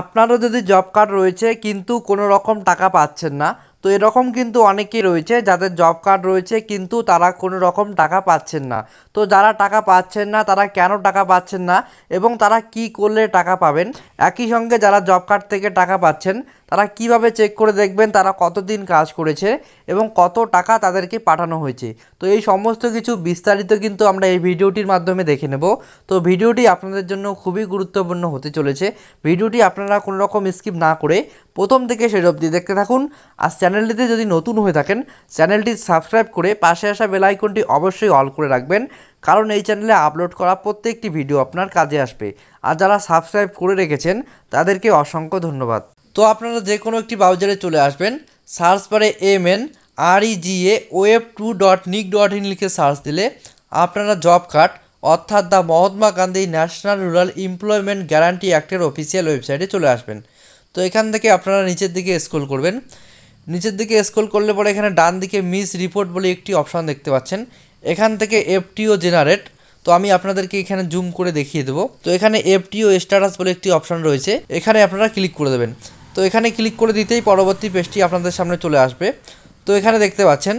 আপনারও যদি job card রয়েছে কিন্তু কোনো রকম টাকা পাচ্ছেন না তো এরকম কিন্তু অনেকেই রয়েছে যাদের জব কার্ড রয়েছে কিন্তু তারা কোনো রকম টাকা পাচ্ছেন না তো যারা টাকা পাচ্ছেন না তারা কেন টাকা পাচ্ছেন না এবং তারা কি করলে টাকা পাবেন একই সঙ্গে যারা জব কার্ড থেকে টাকা পাচ্ছেন তারা কিভাবে চেক করে দেখবেন তারা কতদিন কাজ করেছে এবং কত টাকা তাদেরকে পাঠানো হয়েছে তো এই সমস্ত কিছু বিস্তারিত কিন্তু আমরা এই ভিডিওটির মাধ্যমে দেখে নেব তো ভিডিওটি আপনাদের জন্য খুবই গুরুত্বপূর্ণ হতে চলেছে ভিডিওটি আপনারা কোনো রকম স্কিপ না করে প্রথম থেকে সেরব অবধি দেখতে থাকুন আর চ্যানেলটিতে যদি নতুন হয়ে থাকেন চ্যানেলটি সাবস্ক্রাইব করে পাশে আসা বেল আইকনটি অবশ্যই অল করে রাখবেন কারণ এই চ্যানেলে আপলোড করা প্রত্যেকটি ভিডিও আপনার কাজে আসবে আর যারা সাবস্ক্রাইব করে রেখেছেন তাদেরকে অসংখ্য ধন্যবাদ তো আপনারা যে কোনো একটি ব্রাউজারে চলে আসবেন সার্চ পারে M N R E web two dot nic dot in লিখে সার্চ দিলে আপনারা জব কার্ড অর্থাৎ the Mahatma Gandhi national rural employment guarantee অ্যাক্টের অফিসিয়াল ওয়েবসাইটে চলে আসবেন তো এখান থেকে আপনারা নিচের দিকে স্ক্রল করবেন নিচের দিকে স্ক্রল করলে পরে এখানে ডান দিকে মিস রিপোর্ট বলে একটি অপশান দেখতে পাচ্ছেন এখান থেকে এফটিও জেনারেট তো আমি আপনাদেরকে এখানে জুম করে দেখিয়ে দেবো তো এখানে এফটিও স্ট্যাটাস বলে একটি অপশান রয়েছে এখানে আপনারা ক্লিক করে দেবেন তো এখানে ক্লিক করে দিতেই পরবর্তী পেজটি আপনাদের সামনে চলে আসবে তো এখানে দেখতে পাচ্ছেন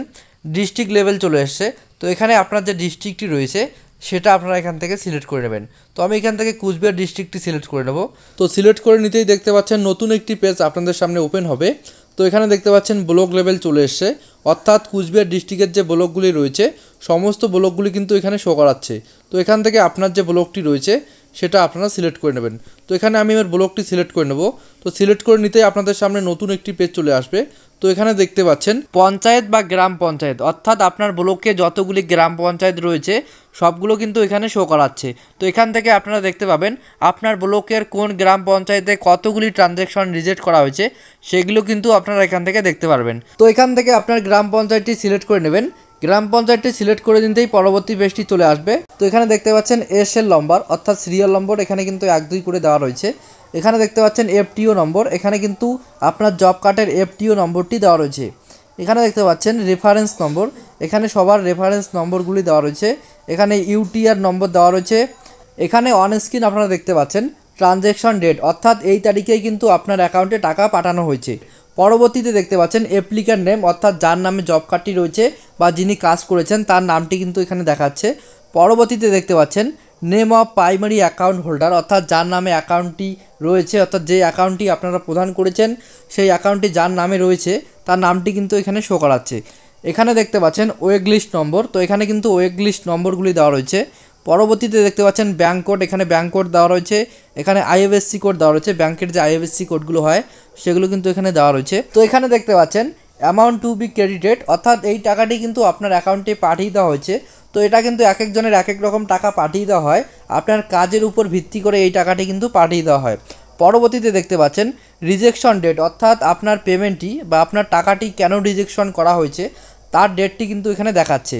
ডিস্ট্রিক্ট লেভেল চলে এসছে তো এখানে আপনার যে ডিস্ট্রিক্টটি রয়েছে সেটা আপনারা এখান থেকে সিলেক্ট করে নেবেন তো আমি এখান থেকে কুচবিহার ডিস্ট্রিক্টটি সিলেক্ট করে নেব তো সিলেক্ট করে নিতেই দেখতে পাচ্ছেন নতুন একটি পেজ আপনাদের সামনে ওপেন হবে তো এখানে দেখতে পাচ্ছেন ব্লক লেভেল চলে এসছে অর্থাৎ কুচবিহার ডিস্ট্রিক্টের যে ব্লকগুলি রয়েছে সমস্ত ব্লকগুলি কিন্তু এখানে শো করাচ্ছে তো এখান থেকে আপনার যে ব্লকটি রয়েছে সেটা আপনারা সিলেক্ট করে নেবেন তো এখানে আমি এবার ব্লকটি সিলেক্ট করে নেব তো সিলেক্ট করে নিতে আপনাদের সামনে নতুন একটি পেজ চলে আসবে তো এখানে দেখতে পাচ্ছেন পঞ্চায়েত বা গ্রাম পঞ্চায়েত অর্থাৎ আপনার ব্লকে যতগুলি গ্রাম পঞ্চায়েত রয়েছে সবগুলো কিন্তু এখানে শো করাচ্ছে তো এখান থেকে আপনারা দেখতে পাবেন আপনার ব্লকের কোন গ্রাম পঞ্চায়েতে কতগুলি ট্রানজ্যাকশন রিজেক্ট করা হয়েছে সেগুলো কিন্তু আপনারা এখান থেকে দেখতে পারবেন তো এখান থেকে আপনার গ্রাম গ্রাম পঞ্চায়েতটি সিলেক্ট করে নেবেন গ্রাম পঞ্চায়েতটি সিলেক্ট করে দিতেই পরবর্তী পেজটি চলে আসবে তো এখানে দেখতে পাচ্ছেন এস এল নম্বর অর্থাৎ সিরিয়াল নম্বর এখানে কিন্তু এক দুই করে দেওয়া রয়েছে এখানে দেখতে পাচ্ছেন এফটিও নম্বর এখানে কিন্তু আপনার জব কার্ডের এফটিও নম্বরটি দেওয়া রয়েছে এখানে দেখতে পাচ্ছেন রেফারেন্স নম্বর এখানে সবার রেফারেন্স নম্বরগুলি দেওয়া রয়েছে এখানে ইউটিআর নম্বর দেওয়া রয়েছে এখানে অন স্ক্রিন আপনারা দেখতে পাচ্ছেন ট্রানজ্যাকশন ডেট অর্থাৎ এই তারিখেই কিন্তু আপনার অ্যাকাউন্টে টাকা পাঠানো হয়েছে পরবর্তীতে দেখতে পাচ্ছেন অ্যাপ্লিকার নেম অর্থাৎ যার নামে জব কার্ডটি রয়েছে বা যিনি কাজ করেছেন তার নামটি কিন্তু এখানে দেখাচ্ছে পরবর্তীতে দেখতে পাচ্ছেন name of primary account holder অর্থাৎ যার নামে অ্যাকাউন্টটি রয়েছে অর্থাৎ যে অ্যাকাউন্টটি আপনারা প্রদান করেছেন সেই অ্যাকাউন্টটি যার নামে রয়েছে তার নামটি কিন্তু এখানে শো করাচ্ছে এখানে দেখতে পাচ্ছেন ওয়েগ লিস্ট নম্বর তো এখানে কিন্তু ওয়েগ লিস্ট নম্বরগুলি দেওয়া রয়েছে পরবর্তীতে দেখতে পাচ্ছেন ব্যাঙ্ক কোড এখানে ব্যাঙ্ক কোড দেওয়া রয়েছে এখানে আইএফএসসি কোড দেওয়া রয়েছে ব্যাঙ্কের যে আইএফএসসি কোডগুলো হয় সেগুলো কিন্তু এখানে দেওয়া রয়েছে তো এখানে দেখতে পাচ্ছেন অ্যামাউন্ট টু বি ক্রেডিটেড অর্থাৎ এই টাকাটি কিন্তু আপনার অ্যাকাউন্টে পাঠিয়ে দেওয়া হয়েছে তো এটা কিন্তু এক একজনের এক এক রকম টাকা পাঠিয়ে দেওয়া হয় আপনার কাজের উপর ভিত্তি করে এই টাকাটি কিন্তু পাঠিয়ে দেওয়া হয় পরবর্তীতে দেখতে পাচ্ছেন রিজেকশন ডেট অর্থাৎ আপনার পেমেন্টটি বা আপনার টাকাটি কেন রিজেকশন করা হয়েছে তার ডেটটি কিন্তু এখানে দেখাচ্ছে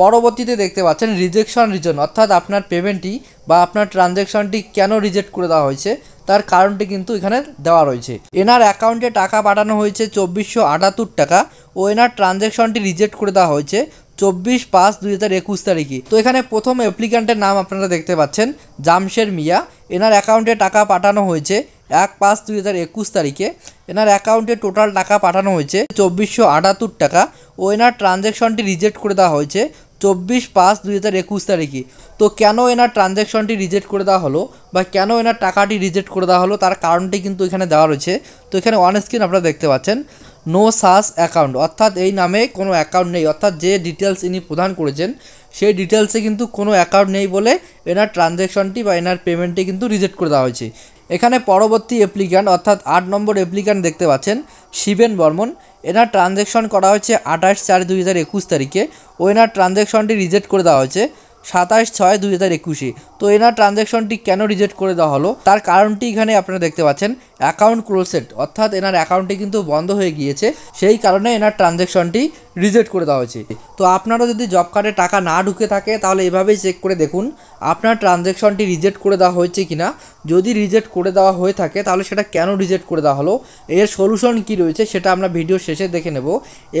পরবর্তীতে দেখতে পাচ্ছেন রিজেকশন রিজন অর্থাৎ আপনার পেমেন্টটি বা আপনার ট্রানজ্যাকশনটি কেন রিজেক্ট করে দেওয়া হয়েছে তার কারণটি কিন্তু এখানে দেওয়া রয়েছে এনার অ্যাকাউন্টে টাকা পাঠানো হয়েছে চব্বিশশো আটাত্তর টাকা ও এনার ট্রানজ্যাকশনটি রিজেক্ট করে দেওয়া হয়েছে চব্বিশ পাঁচ দুই হাজার একুশ তারিখে তো এখানে প্রথম অ্যাপ্লিকেন্টের নাম আপনারা দেখতে পাচ্ছেন জামশের মিয়া এনার অ্যাকাউন্টে টাকা পাঠানো হয়েছে এক পাঁচ দুই হাজার একুশ তারিখে এনার অ্যাকাউন্টে টোটাল টাকা পাঠানো হয়েছে চব্বিশশো আটাত্তর টাকা ও এনার ট্রানজ্যাকশনটি রিজেক্ট করে দেওয়া হয়েছে চব্বিশ পাঁচ দুই হাজার একুশ তারিখে তো কেন এনার ট্রানজ্যাকশনটি রিজেক্ট করে দেওয়া হলো বা কেন এনার টাকাটি রিজেক্ট করে দেওয়া হলো তার কারণটি কিন্তু এখানে দেওয়া রয়েছে তো এখানে অন স্ক্রিন আপনারা দেখতে পাচ্ছেন নো সাস অ্যাকাউন্ট অর্থাৎ এই নামে কোনো অ্যাকাউন্ট নেই অর্থাৎ যে ডিটেলস ইনি প্রদান করেছেন সেই ডিটেলসে কিন্তু কোনো অ্যাকাউন্ট নেই বলে এনার ট্রানজ্যাকশনটি বা এনার পেমেন্টটি কিন্তু রিজেক্ট করে দেওয়া হয়েছে এখানে পরবর্তী অ্যাপ্লিক্যান্ট অর্থাৎ আট নম্বর অ্যাপ্লিক্যান্ট দেখতে পাচ্ছেন শিবেন বর্মন এনার ট্রানজ্যাকশন করা হয়েছে আঠাশ চার দুই হাজার একুশ তারিখে ও এনার ট্রানজ্যাকশনটি রিজেক্ট করে দেওয়া হয়েছে সাতাশ ছয় দুই হাজার একুশে তো এনার ট্রানজ্যাকশনটি কেন রিজেক্ট করে দেওয়া হলো তার কারণটি এখানে আপনারা দেখতে পাচ্ছেন অ্যাকাউন্ট ক্লোসেট অর্থাৎ এনার অ্যাকাউন্টটি কিন্তু বন্ধ হয়ে গিয়েছে সেই কারণে এনার ট্রানজ্যাকশনটি রিজেক্ট করে দেওয়া হয়েছে তো আপনারা যদি জব কার্ডে টাকা না ঢুকে থাকে তাহলে এভাবেই চেক করে দেখুন আপনার ট্রানজ্যাকশনটি রিজেক্ট করে দেওয়া হয়েছে কিনা যদি রিজেক্ট করে দেওয়া হয়ে থাকে তাহলে সেটা কেন রিজেক্ট করে দেওয়া হলো এর সলিউশন কি রয়েছে সেটা আমরা ভিডিও শেষে দেখে নেব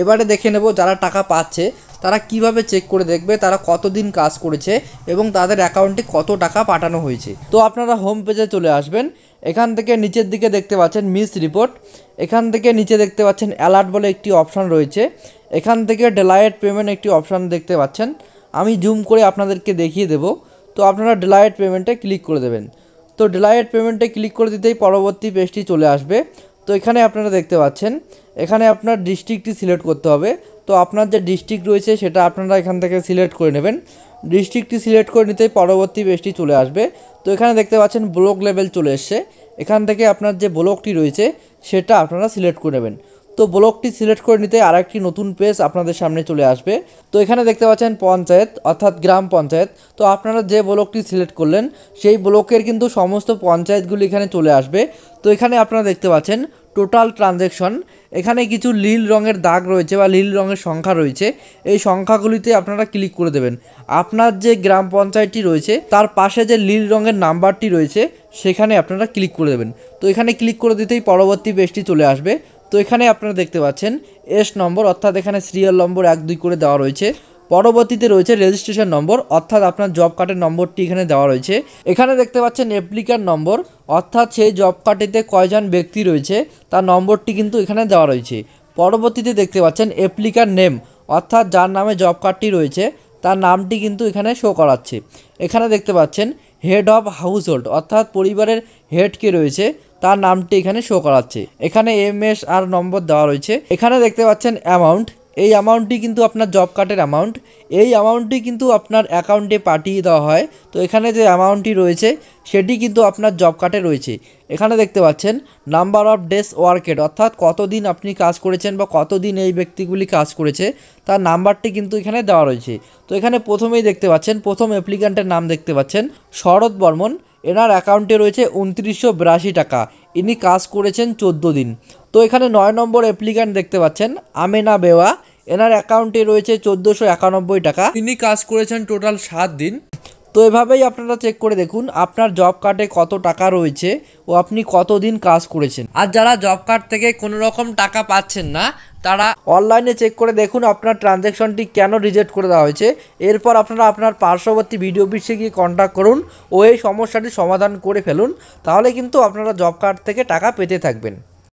এবারে দেখে নেব যারা টাকা পাচ্ছে তারা কিভাবে চেক করে দেখবে তারা কতদিন কাজ করেছে এবং তাদের অ্যাকাউন্টে কত টাকা পাঠানো হয়েছে তো আপনারা হোম পেজে চলে আসবেন এখান থেকে নিচের দিকে দেখতে পাচ্ছেন মিস রিপোর্ট এখান থেকে নিচে দেখতে পাচ্ছেন অ্যালার্ট বলে একটি অপশান রয়েছে এখান থেকে ডেলাইট পেমেন্ট একটি অপশান দেখতে পাচ্ছেন আমি জুম করে আপনাদেরকে দেখিয়ে দেব তো আপনারা ডেলাইট পেমেন্টে ক্লিক করে দেবেন তো ডেলাইট পেমেন্টে ক্লিক করে দিতেই পরবর্তী পেজটি চলে আসবে তো এখানে আপনারা দেখতে পাচ্ছেন এখানে আপনার ডিস্ট্রিক্টটি সিলেক্ট করতে হবে তো আপনার যে ডিস্ট্রিক্ট রয়েছে সেটা আপনারা এখান থেকে সিলেক্ট করে নেবেন ডিস্ট্রিক্টটি সিলেক্ট করে নিতেই পরবর্তী পেজটি চলে আসবে তো এখানে দেখতে পাচ্ছেন ব্লক লেভেল চলে এসছে এখান থেকে আপনার যে ব্লকটি রয়েছে সেটা আপনারা সিলেক্ট করে নেবেন তো ব্লকটি সিলেক্ট করে নিতে আরেকটি নতুন পেজ আপনাদের সামনে চলে আসবে তো এখানে দেখতে পাচ্ছেন পঞ্চায়েত অর্থাৎ গ্রাম পঞ্চায়েত তো আপনারা যে ব্লকটি সিলেক্ট করলেন সেই ব্লকের কিন্তু সমস্ত পঞ্চায়েতগুলি এখানে চলে আসবে তো এখানে আপনারা দেখতে পাচ্ছেন টোটাল ট্রানজ্যাকশন এখানে কিছু নীল রঙের দাগ রয়েছে বা নীল রঙের সংখ্যা রয়েছে এই সংখ্যাগুলিতে আপনারা ক্লিক করে দেবেন আপনার যে গ্রাম পঞ্চায়েতটি রয়েছে তার পাশে যে নীল রঙের নাম্বারটি রয়েছে সেখানে আপনারা ক্লিক করে দেবেন তো এখানে ক্লিক করে দিতেই পরবর্তী পেজটি চলে আসবে তো এখানে আপনারা দেখতে পাচ্ছেন এস নম্বর অর্থাৎ এখানে সিরিয়াল নম্বর এক দুই করে দেওয়া রয়েছে পরবর্তীতে রয়েছে রেজিস্ট্রেশন নম্বর অর্থাৎ আপনার জব কার্ডের নম্বরটি এখানে দেওয়া রয়েছে এখানে দেখতে পাচ্ছেন অ্যাপ্লিকার নম্বর অর্থাৎ সেই জব কার্ডটিতে কয়জন ব্যক্তি রয়েছে তার নম্বরটি কিন্তু এখানে দেওয়া রয়েছে পরবর্তীতে দেখতে পাচ্ছেন অ্যাপ্লিকার নেম অর্থাৎ যার নামে জব কার্ডটি রয়েছে তার নামটি কিন্তু এখানে শো করাচ্ছে এখানে দেখতে পাচ্ছেন হেড অফ হাউস হোল্ড অর্থাৎ পরিবারের হেড কে রয়েছে তার নামটি এখানে শো করাচ্ছে এখানে এম আর নম্বর দেওয়া রয়েছে এখানে দেখতে পাচ্ছেন অ্যামাউন্ট এই অ্যামাউন্টটি কিন্তু আপনার জব কার্ডের অ্যামাউন্ট এই অ্যামাউন্টটি কিন্তু আপনার অ্যাকাউন্টে পাঠিয়ে দেওয়া হয় তো এখানে যে অ্যামাউন্টটি রয়েছে সেটি কিন্তু আপনার জব কার্ডে রয়েছে এখানে দেখতে পাচ্ছেন নাম্বার অফ ডেস ওয়ার্কেড অর্থাৎ কতদিন আপনি কাজ করেছেন বা কতদিন এই ব্যক্তিগুলি কাজ করেছে তার নাম্বারটি কিন্তু এখানে দেওয়া রয়েছে তো এখানে প্রথমেই দেখতে পাচ্ছেন প্রথম অ্যাপ্লিকান্টের নাম দেখতে পাচ্ছেন শরৎ বর্মন এনার অ্যাকাউন্টে রয়েছে উনত্রিশশো বিরাশি টাকা ইনি কাজ করেছেন চোদ্দো দিন তো এখানে নয় নম্বর অ্যাপ্লিক্যান্ট দেখতে পাচ্ছেন আমেনা বেওয়া এনার অ্যাকাউন্টে রয়েছে চোদ্দোশো একানব্বই টাকা তিনি কাজ করেছেন টোটাল সাত দিন তো এভাবেই আপনারা চেক করে দেখুন আপনার জব কার্ডে কত টাকা রয়েছে ও আপনি কতদিন কাজ করেছেন আর যারা জব কার্ড থেকে কোনো রকম টাকা পাচ্ছেন না তারা অনলাইনে চেক করে দেখুন আপনার ট্রানজ্যাকশনটি কেন রিজেক্ট করে দেওয়া হয়েছে এরপর আপনারা আপনার পার্শ্ববর্তী ভিডিও অফিসে গিয়ে কন্ট্যাক্ট করুন ও এই সমস্যাটি সমাধান করে ফেলুন তাহলে কিন্তু আপনারা জব কার্ড থেকে টাকা পেতে থাকবেন